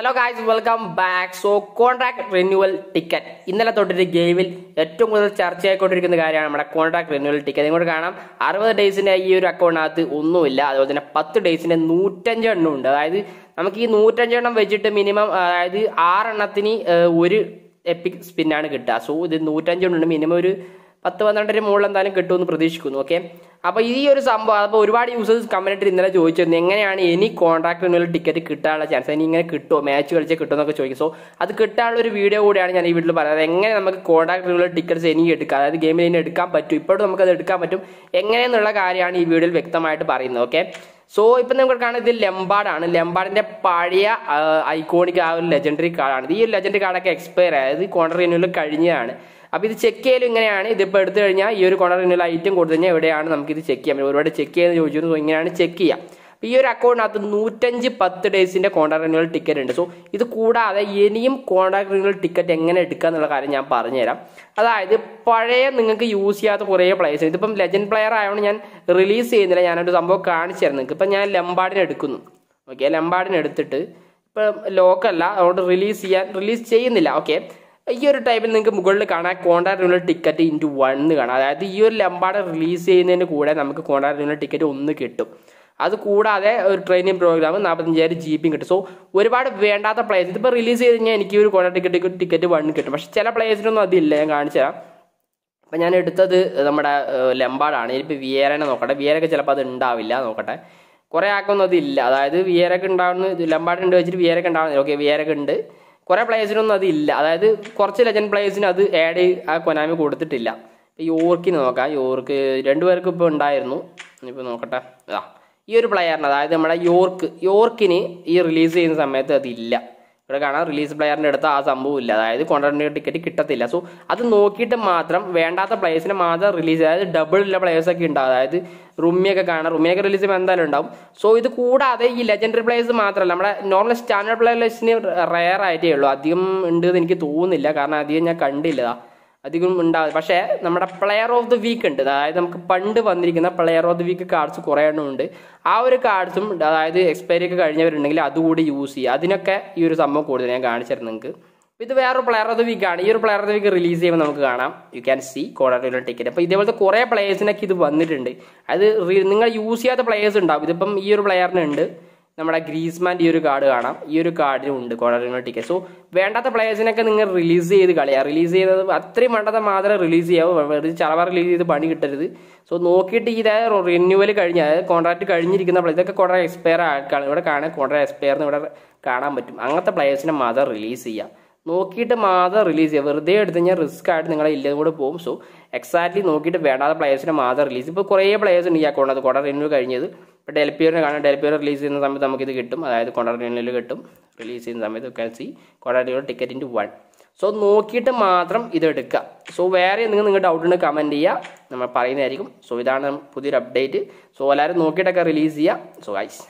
hello guys welcome back so contract renewal ticket ഇന്നലെ തൊട്ടൊരു ഗെയിമിൽ ഏറ്റവും കൂടുതൽ ചർച്ചയായിക്കൊണ്ടിരിക്കുന്ന കാര്യമാണ് നമ്മുടെ കോൺട്രാക്ട് റിന്യൂവൽ ടിക്കറ്റ് ഇങ്ങോട്ട് കാണാം അറുപത് ഡേയ്സിൻ്റെ ഈ ഒരു അക്കൗണ്ടിനകത്ത് ഒന്നുമില്ല അതുപോലെ തന്നെ പത്ത് ഡേയ്സിൻ്റെ നൂറ്റഞ്ച് എണ്ണം ഉണ്ട് അതായത് നമുക്ക് ഈ നൂറ്റഞ്ചെണ്ണം വെച്ചിട്ട് മിനിമം അതായത് ആറെണ്ണത്തിന് ഒരു എപ്പിക് സ്പിന്നാണ് കിട്ടുക സോ ഇത് നൂറ്റഞ്ചെണ്ണം മിനിമം ഒരു പത്ത് പന്ത്രണ്ടിന് മുകളിൽ എന്തായാലും കിട്ടുമെന്ന് പ്രതീക്ഷിക്കുന്നു ഓക്കെ അപ്പോൾ ഈ ഒരു സംഭവം അപ്പോൾ ഒരുപാട് യൂസേഴ്സ് കമൻറ്റ് ഇന്നലെ ചോദിച്ചിരുന്നു എങ്ങനെയാണ് ഇനി കോൺട്രാക്ട് ടിക്കറ്റ് കിട്ടാനുള്ള ചാൻസ് ഇനി ഇങ്ങനെ കിട്ടുമോ മാച്ച് കളിച്ചാൽ കിട്ടുമെന്നൊക്കെ ചോദിക്കും സോ അത് കിട്ടാനുള്ള ഒരു വീഡിയോ കൂടിയാണ് ഞാൻ ഈ വീട്ടിൽ പറയുന്നത് എങ്ങനെ നമുക്ക് കോൺട്രാക്ട് ടിക്കറ്റ്സ് ഇനി എടുക്കാം അതായത് ഗെയിമിൽ ഇനി എടുക്കാൻ പറ്റും ഇപ്പോഴും നമുക്കത് എടുക്കാൻ പറ്റും എങ്ങനെയെന്നുള്ള കാര്യമാണ് ഈ വീഡിയോയിൽ വ്യക്തമായിട്ട് പറയുന്നത് ഓക്കെ സോ ഇപ്പം നമുക്ക് കാണാം ഇത് ലെമ്പാടാണ് ലെമ്പാഡിൻ്റെ പഴയ ഐക്കോണിക് ആ ഒരു ലെജൻഡറി കാർഡാണ് ഈ ഒരു ലെജൻഡറി കാർഡൊക്കെ എക്സ്പയർ ആയത് കോണ്ടർ റിന്യൂവൽ കഴിഞ്ഞതാണ് അപ്പോൾ ഇത് ചെക്ക് ചെയ്യലും ഇങ്ങനെയാണ് ഇതിപ്പോൾ എടുത്തു കഴിഞ്ഞാൽ ഈ ഒരു കോണ്ടർ റിന്യൂവൽ ഐറ്റം കൊടുത്തു കഴിഞ്ഞാൽ എവിടെയാണ് നമുക്ക് ഇത് ചെക്ക് ചെയ്യാൻ ഒരുപാട് ചെക്ക് ചെയ്യാൻ ചോദിച്ചു ഇങ്ങനെയാണ് ചെക്ക് ചെയ്യുക ഈ ഒരു അക്കൗണ്ടിനകത്ത് നൂറ്റഞ്ച് പത്ത് ഡേയ്സിൻ്റെ കോൺട്രാക്ട് റിന്യൂവൽ ടിക്കറ്റ് ഉണ്ട് സോ ഇത് കൂടാതെ ഇനിയും കോൺട്രാക്ട് റിന്യൂവൽ ടിക്കറ്റ് എങ്ങനെ എടുക്കുക എന്നുള്ള കാര്യം ഞാൻ പറഞ്ഞുതരാം അതായത് പഴയ നിങ്ങൾക്ക് യൂസ് ചെയ്യാത്ത കുറേ പ്ലേയേഴ്സ് ഇതിപ്പം ലെജൻഡ് പ്ലെയർ ആയതുകൊണ്ട് ഞാൻ റിലീസ് ചെയ്യുന്നില്ല ഞാനൊരു സംഭവം കാണിച്ചു തരാം നിങ്ങൾക്ക് ഇപ്പം ഞാൻ ലംബാഡിനെ എടുക്കുന്നു ഓക്കെ ലംബാഡിനെ എടുത്തിട്ട് ഇപ്പം ലോക്കല്ല അതുകൊണ്ട് റിലീസ് ചെയ്യാൻ റിലീസ് ചെയ്യുന്നില്ല ഓക്കെ ഈ ഒരു ടൈമിൽ നിങ്ങൾക്ക് മുകളിൽ കാണാൻ contract renewal ticket into one കാണാം അതായത് ഈ ഒരു ലംബാഡ് റിലീസ് ചെയ്യുന്നതിന് കൂടെ നമുക്ക് കോൺട്രാക്ട് റിന്യൂവൽ ടിക്കറ്റ് ഒന്ന് കിട്ടും അത് കൂടാതെ ഒരു ട്രെയിനിങ് പ്രോഗ്രാം നാൽപ്പത്തഞ്ചായിരം ജി ബിയും കിട്ടും സോ ഒരുപാട് വേണ്ടാത്ത പ്ലേസ് ഇതിപ്പോൾ റിലീസ് ചെയ്ത് കഴിഞ്ഞാൽ എനിക്ക് ഒരു കോട്ട ടിക്കറ്റ് ടിക്കറ്റ് വൺ കിട്ടും പക്ഷേ ചില പ്ലേസിനൊന്നും അതില്ല ഞാൻ കാണിച്ചു തരാം അപ്പം ഞാൻ എടുത്തത് നമ്മുടെ ലെമ്പാടാണ് ഇനിയിപ്പോൾ വിയേരനെ നോക്കട്ടെ വിയേരൊക്കെ ചിലപ്പോൾ അത് ഉണ്ടാവില്ല നോക്കട്ടെ കുറേ ആക്കൊന്നും അതില്ല അതായത് വിയേരൊക്കെ ഉണ്ടാവുന്ന ലെമ്പാട് ഉണ്ട് വെച്ചിട്ട് വിയേരൊക്കെ ഉണ്ടാവുന്നില്ല ഓക്കെ വിയേരൊക്കെ ഉണ്ട് കുറേ പ്ലേസിനൊന്നും അതില്ല അതായത് കുറച്ച് ലെജൻഡ് പ്ലേസിന് അത് ആഡ് ആ കൊനാമി കൊടുത്തിട്ടില്ല യോർക്കിന് നോക്കാം യോർക്ക് രണ്ടുപേർക്കും ഇപ്പോൾ ഉണ്ടായിരുന്നു ഇനിയിപ്പോൾ നോക്കട്ടെ ഇതാ ഈ ഒരു പ്ലെയറിന് അതായത് നമ്മുടെ യോർക്ക് യോർക്കിന് ഈ റിലീസ് ചെയ്യുന്ന സമയത്ത് അതില്ല ഇവിടെ കാണാം റിലീസ് പ്ലെയറിൻ്റെ അടുത്ത് ആ സംഭവം ഇല്ല അതായത് കോൺട്രാക്ട് ടിക്കറ്റ് കിട്ടത്തില്ല സോ അത് നോക്കിയിട്ട് മാത്രം വേണ്ടാത്ത പ്ലേയേഴ്സിനെ മാത്രം റിലീസ് അതായത് ഡബിൾ ഉള്ള പ്ലേയേഴ്സൊക്കെ ഉണ്ടാവും അതായത് റൂമിയൊക്കെ കാണാം റുമിയൊക്കെ റിലീസ് ചെയ്യുമ്പോൾ എന്തായാലും ഉണ്ടാവും സോ ഇത് കൂടാതെ ഈ ലെജൻഡറി പ്ലേയേഴ്സ് മാത്രമല്ല നമ്മുടെ നോർമൽ സ്റ്റാൻഡേർഡ് പ്ലേയേഴ്സിന് റയർ ആയിട്ടേ ഉള്ളൂ അധികം ഉണ്ട് എന്ന് എനിക്ക് തോന്നുന്നില്ല കാരണം അധികം ഞാൻ കണ്ടില്ല അധികം ഉണ്ടാവില്ല പക്ഷേ നമ്മുടെ പ്ലെയർ ഓഫ് ദി വീക്ക് ഉണ്ട് അതായത് നമുക്ക് പണ്ട് വന്നിരിക്കുന്ന player of the week cards കുറേ ഉണ്ട് ആ ഒരു കാർഡ്സും അതായത് എക്സ്പയറി ഒക്കെ കഴിഞ്ഞവരുണ്ടെങ്കിൽ അതുകൂടി യൂസ് ചെയ്യുക അതിനൊക്കെ ഈ ഒരു സംഭവം കൂടുതൽ ഞാൻ കാണിച്ചിരുന്നു നിങ്ങൾക്ക് ഇത് വേറൊരു പ്ലെയർ ഓഫ് ദി വീക്ക് ആണ് ഈ ഒരു player of the week release ചെയ്യുമ്പോൾ നമുക്ക് കാണാം യു ക്യാൻ സി കോടാറ്റോയിലെ ടിക്കറ്റ് അപ്പോൾ ഇതേപോലത്തെ കുറേ പ്ലേയേഴ്സിനൊക്കെ ഇത് വന്നിട്ടുണ്ട് അത് നിങ്ങൾ യൂസ് ചെയ്യാത്ത പ്ലേയേഴ്സ് ഉണ്ടാവും ഇതിപ്പം ഈ ഒരു പ്ലെയറിനുണ്ട് നമ്മുടെ ഗ്രീസ്മാൻ്റെ ഈ ഒരു കാർഡ് കാണാം ഈ ഒരു കാർഡിനും ഉണ്ട് കോർണറിനോ ടിക്കറ്റ് സോ വേണ്ടാത്ത പ്ലേയേഴ്സിനൊക്കെ നിങ്ങൾ റിലീസ് ചെയ്ത് കളിയാ റിലീസ് ചെയ്തത് അത്രയും വേണ്ടത് മാത്രമേ റിലീസ് ചെയ്യാവൂ വെറുതെ ചളവ റിലീസ് ചെയ്ത് പണി കിട്ടരുത് സോ നോക്കിയിട്ട് ഇതായ റിന്യൂവൽ കഴിഞ്ഞ അതായത് കോൺട്രാക്ട് കഴിഞ്ഞിരിക്കുന്ന പ്ലേ ഇതൊക്കെ കോൺട്രാക്ട് എക്സ്പയർ ആക്കാണ് ഇവിടെ കാണാൻ കോൺട്രാക്ട് എക്സ്പയർന്ന് ഇവിടെ കാണാൻ പറ്റും അങ്ങനത്തെ പ്ലേയേഴ്സിനെ മാത്രം റിലീസ് ചെയ്യാം നോക്കിയിട്ട് മാത്രം റിലീസ് ചെയ്യുക വെറുതെ എടുത്ത് കഴിഞ്ഞാൽ റിസ്ക് ആയിട്ട് നിങ്ങളെ ഇല്ലേ കൂടെ പോകും സോ എക്സാക്ട്ലി നോക്കിയിട്ട് വേണ്ടാത്ത പ്ലേയേഴ്സിനെ മാത്രം റിലീസ് ഇപ്പോൾ കുറേ പ്ലേയേഴ്സ് ഉണ്ട് ഈ അക്കൗണ്ട് കൊട റിന്യൂ കഴിഞ്ഞത് ഇപ്പോൾ ഡെൽപിയറിനെ കാണാൻ ഡെൽപിയർ റിലീസ് ചെയ്യുന്ന സമയത്ത് നമുക്കിത് കിട്ടും അതായത് കൊട റിന്യൂവിൽ കിട്ടും റിലീസ് ചെയ്യുന്ന സമയത്ത് ക്യാൻ സി കൊട റിന്യൂവൽ ടിക്കറ്റിൻ്റെ വൺ സോ നോക്കിയിട്ട് മാത്രം ഇത് എടുക്കുക സോ വേറെ എന്തെങ്കിലും നിങ്ങൾ ഡൗട്ട് ഉണ്ടെങ്കിൽ കമൻറ്റ് ചെയ്യുക നമ്മൾ പറയുന്നതായിരിക്കും സോ ഇതാണ് പുതിയൊരു അപ്ഡേറ്റ് സോ എല്ലാവരും നോക്കിയിട്ടൊക്കെ റിലീസ് ചെയ്യുക സോ ഗൈസ്